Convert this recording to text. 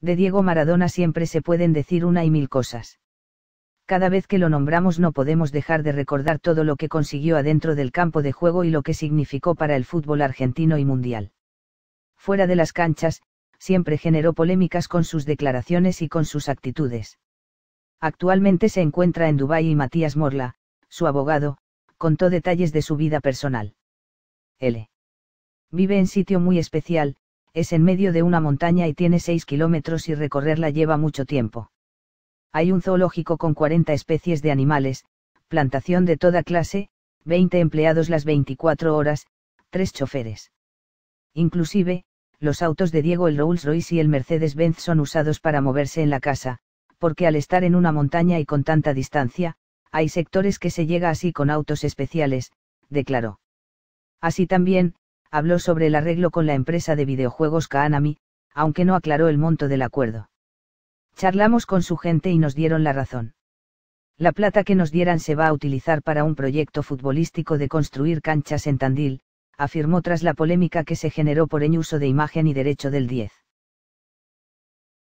de Diego Maradona siempre se pueden decir una y mil cosas. Cada vez que lo nombramos no podemos dejar de recordar todo lo que consiguió adentro del campo de juego y lo que significó para el fútbol argentino y mundial. Fuera de las canchas, siempre generó polémicas con sus declaraciones y con sus actitudes. Actualmente se encuentra en Dubái y Matías Morla, su abogado, contó detalles de su vida personal. L. Vive en sitio muy especial, es en medio de una montaña y tiene 6 kilómetros y recorrerla lleva mucho tiempo. Hay un zoológico con 40 especies de animales, plantación de toda clase, 20 empleados las 24 horas, 3 choferes. Inclusive, los autos de Diego el Rolls Royce y el Mercedes-Benz son usados para moverse en la casa, porque al estar en una montaña y con tanta distancia, hay sectores que se llega así con autos especiales, declaró. Así también, habló sobre el arreglo con la empresa de videojuegos Kaanami, aunque no aclaró el monto del acuerdo. Charlamos con su gente y nos dieron la razón. La plata que nos dieran se va a utilizar para un proyecto futbolístico de construir canchas en Tandil, afirmó tras la polémica que se generó por el uso de imagen y derecho del 10.